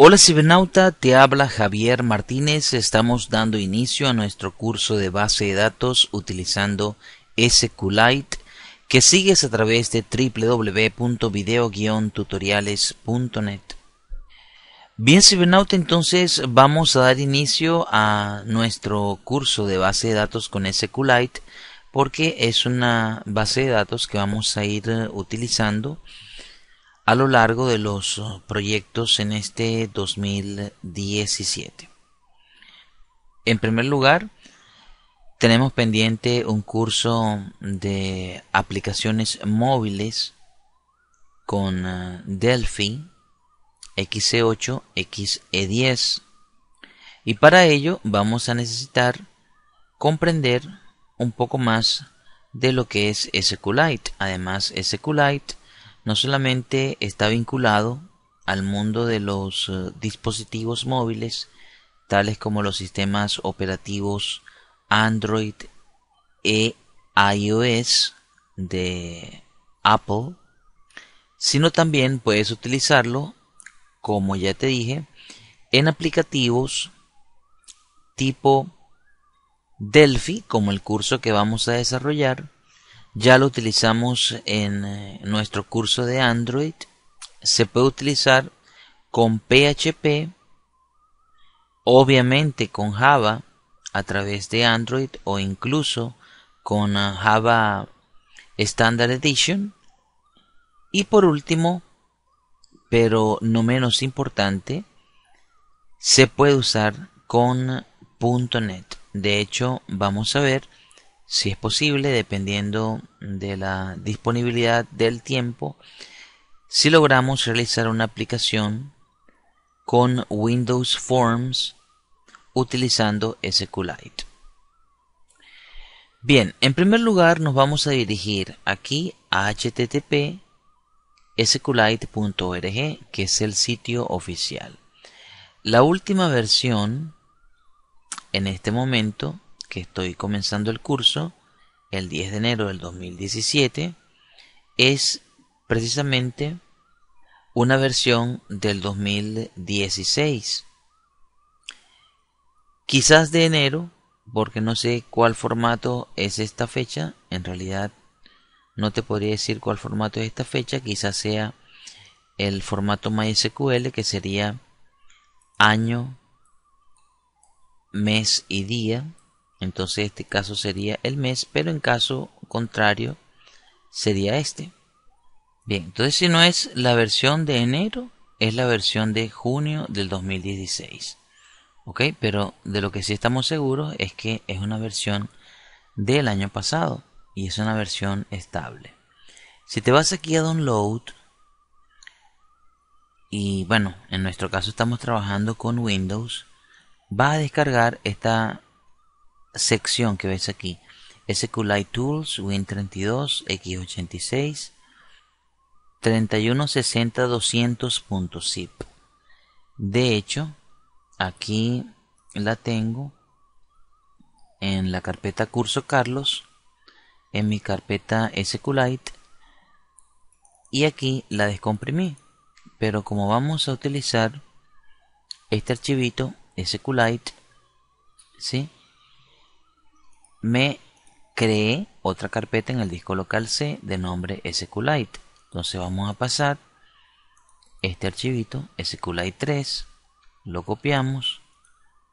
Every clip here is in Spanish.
Hola cibernauta, te habla Javier Martínez. Estamos dando inicio a nuestro curso de base de datos utilizando SQLite que sigues a través de www.video-tutoriales.net. Bien cibernauta, entonces vamos a dar inicio a nuestro curso de base de datos con SQLite porque es una base de datos que vamos a ir utilizando a lo largo de los uh, proyectos en este 2017. En primer lugar, tenemos pendiente un curso de aplicaciones móviles con uh, Delphi XE8, XE10. Y para ello vamos a necesitar comprender un poco más de lo que es SQLite. Además, SQLite no solamente está vinculado al mundo de los eh, dispositivos móviles, tales como los sistemas operativos Android e iOS de Apple, sino también puedes utilizarlo, como ya te dije, en aplicativos tipo Delphi, como el curso que vamos a desarrollar, ya lo utilizamos en eh, nuestro curso de Android. Se puede utilizar con PHP, obviamente con Java a través de Android o incluso con ah, Java Standard Edition. Y por último, pero no menos importante, se puede usar con ah, .NET. De hecho, vamos a ver si es posible, dependiendo de la disponibilidad del tiempo, si logramos realizar una aplicación con Windows Forms utilizando SQLite. Bien, en primer lugar nos vamos a dirigir aquí a http que es el sitio oficial. La última versión en este momento que estoy comenzando el curso, el 10 de enero del 2017, es precisamente una versión del 2016. Quizás de enero, porque no sé cuál formato es esta fecha, en realidad no te podría decir cuál formato es esta fecha, quizás sea el formato MySQL que sería año, mes y día, entonces este caso sería el mes, pero en caso contrario sería este. Bien, entonces si no es la versión de enero, es la versión de junio del 2016. Ok, pero de lo que sí estamos seguros es que es una versión del año pasado y es una versión estable. Si te vas aquí a download, y bueno, en nuestro caso estamos trabajando con Windows, vas a descargar esta sección que veis aquí. SQLite Tools, Win32, X86, 3160-200.zip. De hecho, aquí la tengo en la carpeta Curso Carlos, en mi carpeta SQLite, y aquí la descomprimí. Pero como vamos a utilizar este archivito SQLite, ¿sí? me creé otra carpeta en el disco local C de nombre SQLite. Entonces vamos a pasar este archivito SQLite3, lo copiamos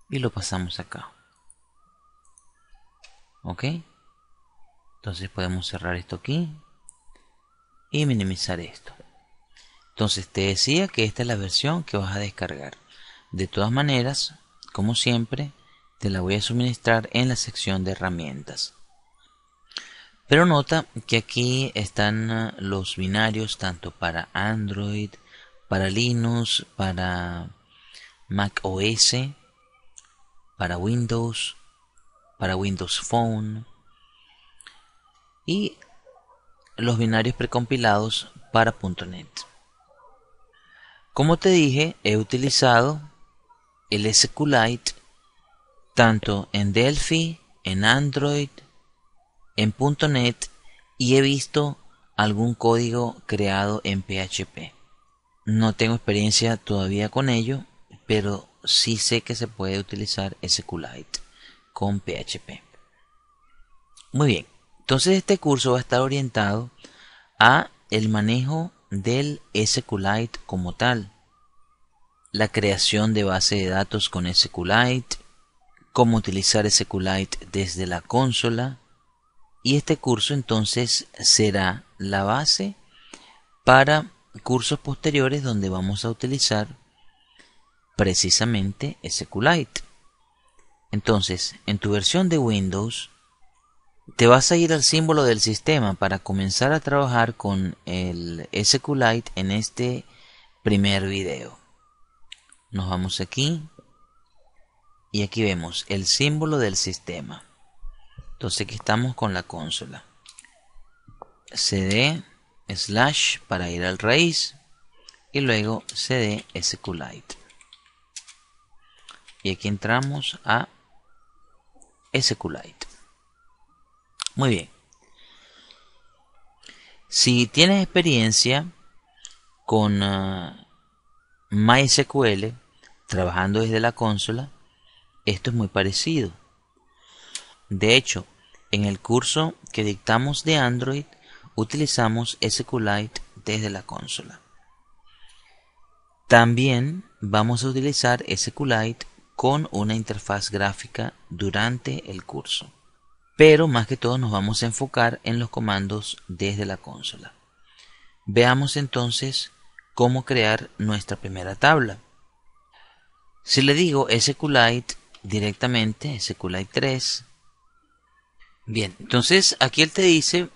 y lo pasamos acá. ¿Ok? Entonces podemos cerrar esto aquí y minimizar esto. Entonces te decía que esta es la versión que vas a descargar. De todas maneras, como siempre, te la voy a suministrar en la sección de herramientas. Pero nota que aquí están ah, los binarios tanto para Android, para Linux, para Mac OS, para Windows, para Windows Phone y los binarios precompilados para .NET. Como te dije, he utilizado el SQLite tanto en Delphi, en Android, en .NET y he visto algún código creado en PHP. No tengo experiencia todavía con ello, pero sí sé que se puede utilizar SQLite con PHP. Muy bien, entonces este curso va a estar orientado a el manejo del SQLite como tal, la creación de base de datos con SQLite, cómo utilizar SQLite desde la consola y este curso entonces será la base para cursos posteriores donde vamos a utilizar precisamente SQLite. Entonces, en tu versión de Windows, te vas a ir al símbolo del sistema para comenzar a trabajar con el SQLite en este primer video. Nos vamos aquí, y aquí vemos el símbolo del sistema. Entonces aquí estamos con la consola. cd slash para ir al raíz y luego cd sqlite. Y aquí entramos a sqlite. Muy bien. Si tienes experiencia con ah, MySQL trabajando desde la consola, esto es muy parecido. De hecho, en el curso que dictamos de Android, utilizamos SQLite desde la consola. También vamos a utilizar SQLite con una interfaz gráfica durante el curso. Pero más que todo nos vamos a enfocar en los comandos desde la consola. Veamos entonces cómo crear nuestra primera tabla. Si le digo SQLite directamente, SQLite 3. Bien, entonces aquí él te dice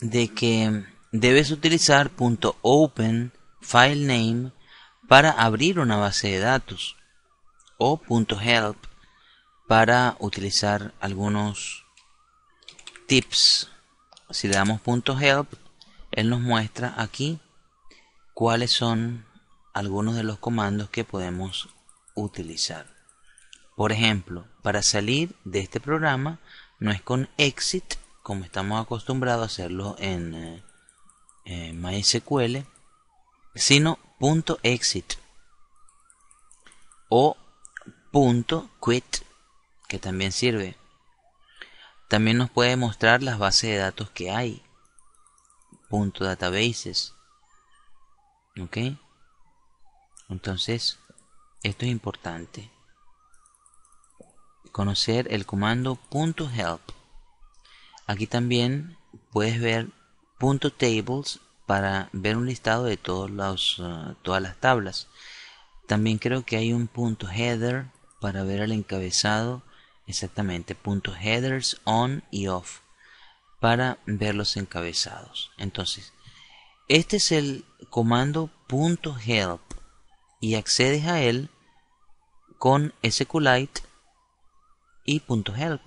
de que debes utilizar .open name para abrir una base de datos o .help para utilizar algunos tips. Si le damos .help, él nos muestra aquí cuáles son algunos de los comandos que podemos utilizar. Por ejemplo, para salir de este programa no es con exit como estamos acostumbrados a hacerlo en, eh, eh, MySQL, sino punto .exit o punto .quit que también sirve. También nos puede mostrar las bases de datos que hay. .databases. ¿Ok? Entonces, esto es importante conocer el comando .help. Aquí también puedes ver .tables para ver un listado de todos los, eh, todas las tablas. También creo que hay un punto .header para ver el encabezado exactamente punto .headers on y off para ver los encabezados. Entonces, este es el comando .help y accedes a él con SQLite y .help.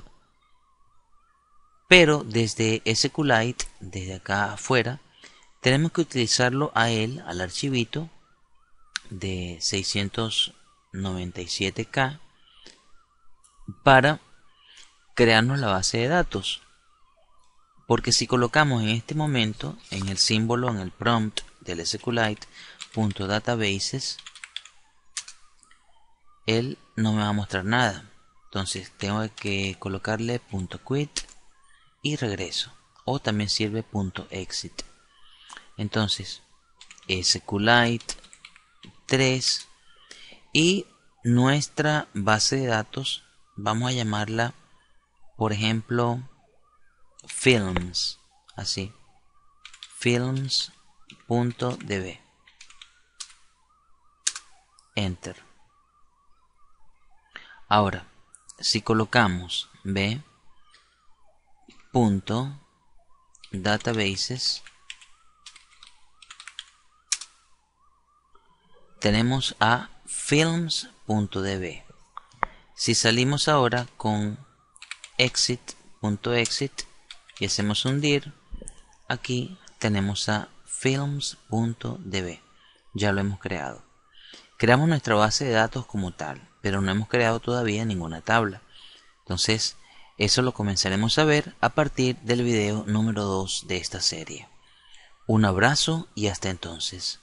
Pero desde SQLite, desde acá afuera, tenemos que utilizarlo a él, al archivito de 697K para crearnos la base de datos. Porque si colocamos en este momento en el símbolo, en el prompt del .databases él no me va a mostrar nada entonces tengo que colocarle punto quit y regreso o también sirve exit entonces sqlite 3 y nuestra base de datos vamos a llamarla por ejemplo films así films.db enter ahora si colocamos b databases tenemos a films.db si salimos ahora con exit.exit .exit y hacemos un dir aquí tenemos a films.db ya lo hemos creado creamos nuestra base de datos como tal pero no hemos creado todavía ninguna tabla. Entonces, eso lo comenzaremos a ver a partir del video número 2 de esta serie. Un abrazo y hasta entonces.